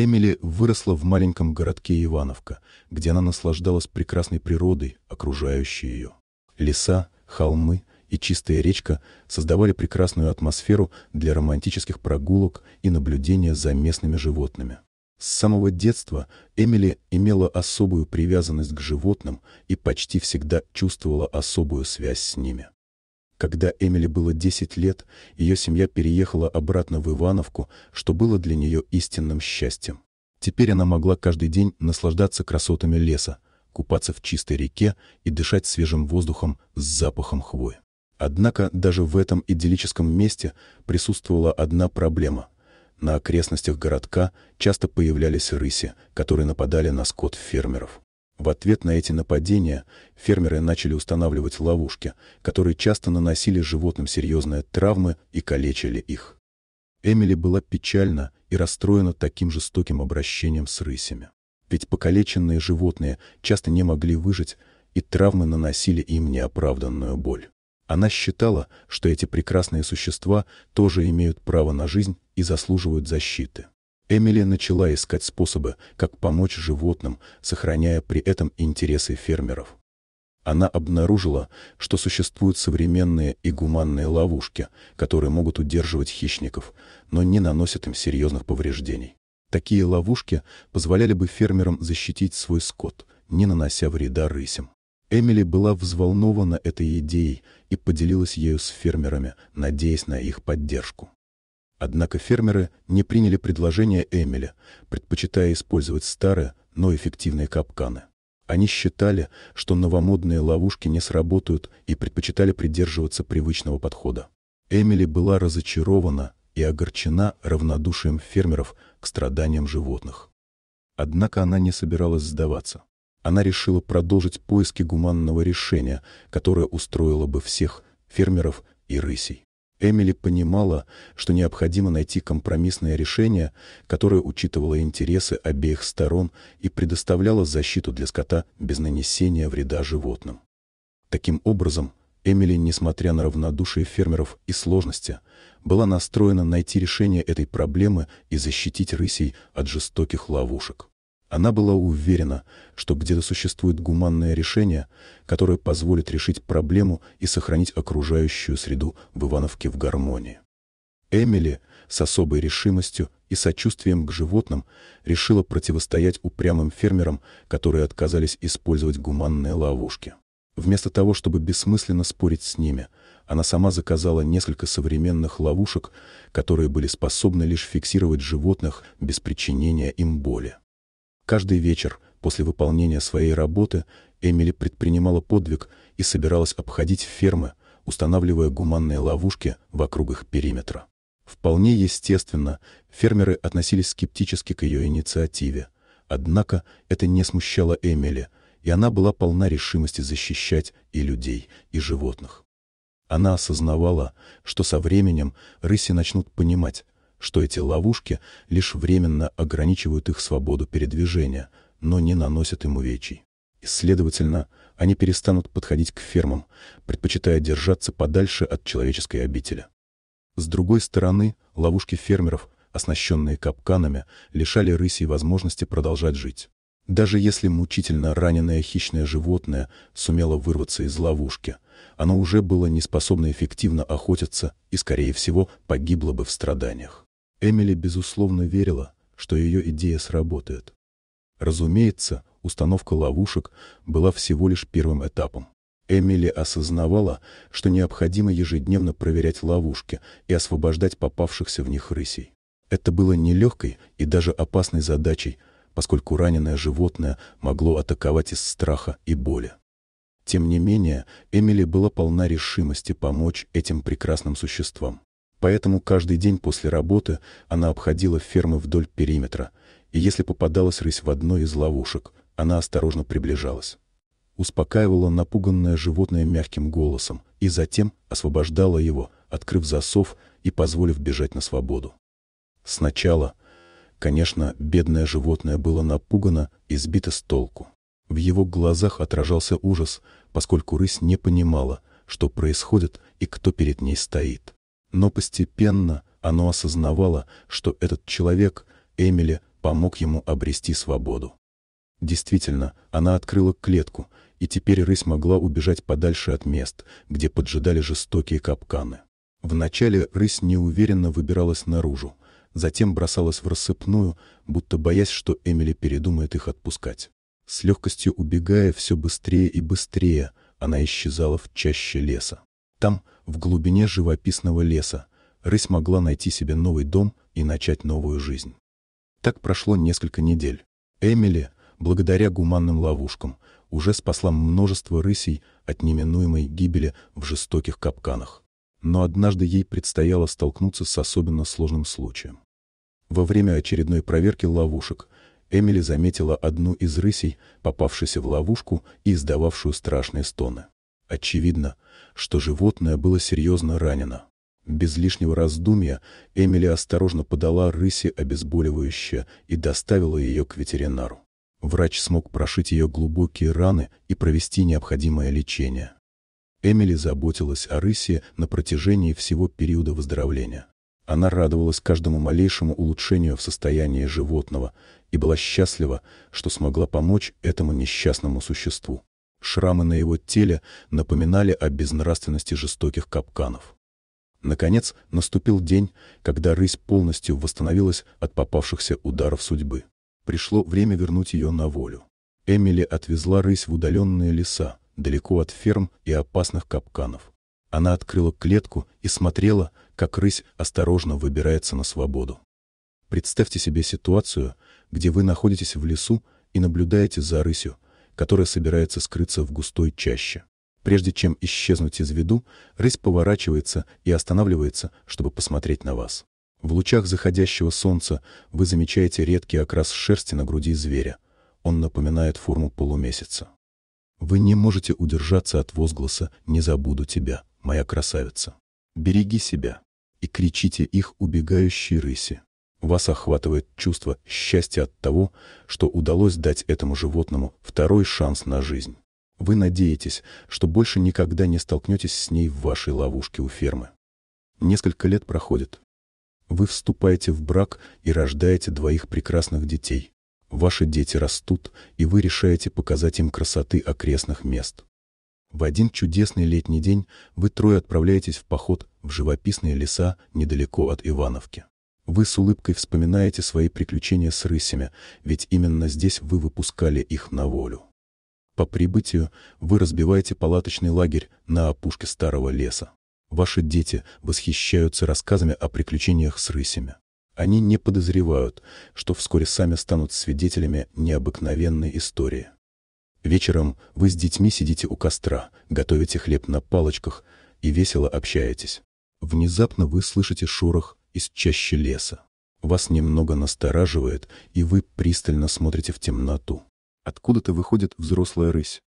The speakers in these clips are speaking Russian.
Эмили выросла в маленьком городке Ивановка, где она наслаждалась прекрасной природой, окружающей ее. Леса, холмы и чистая речка создавали прекрасную атмосферу для романтических прогулок и наблюдения за местными животными. С самого детства Эмили имела особую привязанность к животным и почти всегда чувствовала особую связь с ними. Когда Эмили было 10 лет, ее семья переехала обратно в Ивановку, что было для нее истинным счастьем. Теперь она могла каждый день наслаждаться красотами леса, купаться в чистой реке и дышать свежим воздухом с запахом хвои. Однако даже в этом идиллическом месте присутствовала одна проблема. На окрестностях городка часто появлялись рыси, которые нападали на скот фермеров. В ответ на эти нападения фермеры начали устанавливать ловушки, которые часто наносили животным серьезные травмы и калечили их. Эмили была печальна и расстроена таким жестоким обращением с рысями. Ведь покалеченные животные часто не могли выжить, и травмы наносили им неоправданную боль. Она считала, что эти прекрасные существа тоже имеют право на жизнь и заслуживают защиты. Эмили начала искать способы, как помочь животным, сохраняя при этом интересы фермеров. Она обнаружила, что существуют современные и гуманные ловушки, которые могут удерживать хищников, но не наносят им серьезных повреждений. Такие ловушки позволяли бы фермерам защитить свой скот, не нанося вреда рысям. Эмили была взволнована этой идеей и поделилась ею с фермерами, надеясь на их поддержку. Однако фермеры не приняли предложение Эмиля, предпочитая использовать старые, но эффективные капканы. Они считали, что новомодные ловушки не сработают и предпочитали придерживаться привычного подхода. Эмили была разочарована и огорчена равнодушием фермеров к страданиям животных. Однако она не собиралась сдаваться. Она решила продолжить поиски гуманного решения, которое устроило бы всех фермеров и рысей. Эмили понимала, что необходимо найти компромиссное решение, которое учитывало интересы обеих сторон и предоставляло защиту для скота без нанесения вреда животным. Таким образом, Эмили, несмотря на равнодушие фермеров и сложности, была настроена найти решение этой проблемы и защитить рысей от жестоких ловушек. Она была уверена, что где-то существует гуманное решение, которое позволит решить проблему и сохранить окружающую среду в Ивановке в гармонии. Эмили с особой решимостью и сочувствием к животным решила противостоять упрямым фермерам, которые отказались использовать гуманные ловушки. Вместо того, чтобы бессмысленно спорить с ними, она сама заказала несколько современных ловушек, которые были способны лишь фиксировать животных без причинения им боли. Каждый вечер после выполнения своей работы Эмили предпринимала подвиг и собиралась обходить фермы, устанавливая гуманные ловушки вокруг их периметра. Вполне естественно, фермеры относились скептически к ее инициативе. Однако это не смущало Эмили, и она была полна решимости защищать и людей, и животных. Она осознавала, что со временем рыси начнут понимать, что эти ловушки лишь временно ограничивают их свободу передвижения, но не наносят им увечий. И, следовательно, они перестанут подходить к фермам, предпочитая держаться подальше от человеческой обители. С другой стороны, ловушки фермеров, оснащенные капканами, лишали рысей возможности продолжать жить. Даже если мучительно раненое хищное животное сумело вырваться из ловушки, оно уже было неспособно эффективно охотиться и, скорее всего, погибло бы в страданиях. Эмили, безусловно, верила, что ее идея сработает. Разумеется, установка ловушек была всего лишь первым этапом. Эмили осознавала, что необходимо ежедневно проверять ловушки и освобождать попавшихся в них рысей. Это было нелегкой и даже опасной задачей, поскольку раненое животное могло атаковать из страха и боли. Тем не менее, Эмили была полна решимости помочь этим прекрасным существам. Поэтому каждый день после работы она обходила фермы вдоль периметра, и если попадалась рысь в одной из ловушек, она осторожно приближалась. Успокаивала напуганное животное мягким голосом и затем освобождала его, открыв засов и позволив бежать на свободу. Сначала, конечно, бедное животное было напугано и сбито с толку. В его глазах отражался ужас, поскольку рысь не понимала, что происходит и кто перед ней стоит. Но постепенно оно осознавало, что этот человек, Эмили, помог ему обрести свободу. Действительно, она открыла клетку, и теперь рысь могла убежать подальше от мест, где поджидали жестокие капканы. Вначале рысь неуверенно выбиралась наружу, затем бросалась в рассыпную, будто боясь, что Эмили передумает их отпускать. С легкостью убегая все быстрее и быстрее, она исчезала в чаще леса. Там в глубине живописного леса, рысь могла найти себе новый дом и начать новую жизнь. Так прошло несколько недель. Эмили, благодаря гуманным ловушкам, уже спасла множество рысей от неминуемой гибели в жестоких капканах. Но однажды ей предстояло столкнуться с особенно сложным случаем. Во время очередной проверки ловушек Эмили заметила одну из рысей, попавшуюся в ловушку и издававшую страшные стоны. Очевидно, что животное было серьезно ранено. Без лишнего раздумья Эмили осторожно подала Рыси обезболивающее и доставила ее к ветеринару. Врач смог прошить ее глубокие раны и провести необходимое лечение. Эмили заботилась о рысе на протяжении всего периода выздоровления. Она радовалась каждому малейшему улучшению в состоянии животного и была счастлива, что смогла помочь этому несчастному существу. Шрамы на его теле напоминали о безнравственности жестоких капканов. Наконец наступил день, когда рысь полностью восстановилась от попавшихся ударов судьбы. Пришло время вернуть ее на волю. Эмили отвезла рысь в удаленные леса, далеко от ферм и опасных капканов. Она открыла клетку и смотрела, как рысь осторожно выбирается на свободу. Представьте себе ситуацию, где вы находитесь в лесу и наблюдаете за рысью, которая собирается скрыться в густой чаще. Прежде чем исчезнуть из виду, рысь поворачивается и останавливается, чтобы посмотреть на вас. В лучах заходящего солнца вы замечаете редкий окрас шерсти на груди зверя. Он напоминает форму полумесяца. Вы не можете удержаться от возгласа «Не забуду тебя, моя красавица». Береги себя и кричите их убегающие рыси. Вас охватывает чувство счастья от того, что удалось дать этому животному второй шанс на жизнь. Вы надеетесь, что больше никогда не столкнетесь с ней в вашей ловушке у фермы. Несколько лет проходит. Вы вступаете в брак и рождаете двоих прекрасных детей. Ваши дети растут, и вы решаете показать им красоты окрестных мест. В один чудесный летний день вы трое отправляетесь в поход в живописные леса недалеко от Ивановки. Вы с улыбкой вспоминаете свои приключения с рысями, ведь именно здесь вы выпускали их на волю. По прибытию вы разбиваете палаточный лагерь на опушке старого леса. Ваши дети восхищаются рассказами о приключениях с рысями. Они не подозревают, что вскоре сами станут свидетелями необыкновенной истории. Вечером вы с детьми сидите у костра, готовите хлеб на палочках и весело общаетесь. Внезапно вы слышите шорох из чащи леса. Вас немного настораживает, и вы пристально смотрите в темноту. Откуда-то выходит взрослая рысь.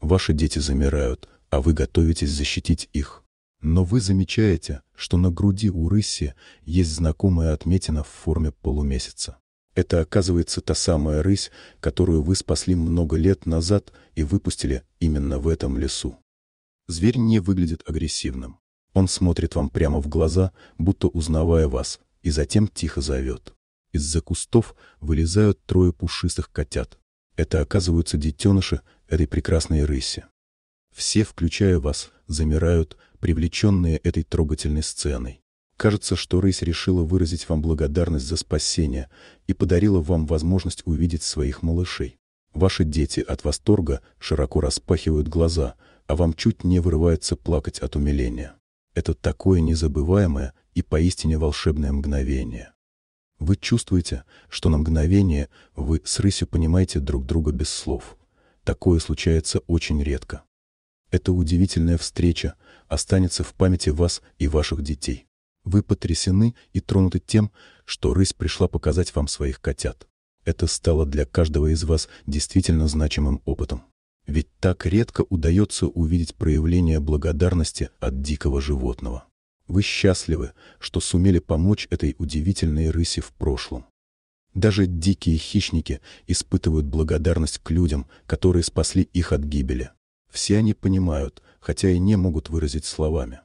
Ваши дети замирают, а вы готовитесь защитить их. Но вы замечаете, что на груди у рыси есть знакомая отметина в форме полумесяца. Это оказывается та самая рысь, которую вы спасли много лет назад и выпустили именно в этом лесу. Зверь не выглядит агрессивным. Он смотрит вам прямо в глаза, будто узнавая вас, и затем тихо зовет. Из-за кустов вылезают трое пушистых котят. Это оказываются детеныши этой прекрасной рыси. Все, включая вас, замирают, привлеченные этой трогательной сценой. Кажется, что рысь решила выразить вам благодарность за спасение и подарила вам возможность увидеть своих малышей. Ваши дети от восторга широко распахивают глаза, а вам чуть не вырывается плакать от умиления. Это такое незабываемое и поистине волшебное мгновение. Вы чувствуете, что на мгновение вы с рысью понимаете друг друга без слов. Такое случается очень редко. Эта удивительная встреча останется в памяти вас и ваших детей. Вы потрясены и тронуты тем, что рысь пришла показать вам своих котят. Это стало для каждого из вас действительно значимым опытом ведь так редко удается увидеть проявление благодарности от дикого животного. Вы счастливы, что сумели помочь этой удивительной рысе в прошлом. Даже дикие хищники испытывают благодарность к людям, которые спасли их от гибели. Все они понимают, хотя и не могут выразить словами.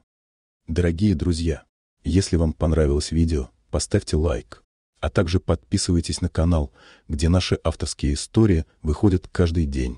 Дорогие друзья, если вам понравилось видео, поставьте лайк. А также подписывайтесь на канал, где наши авторские истории выходят каждый день.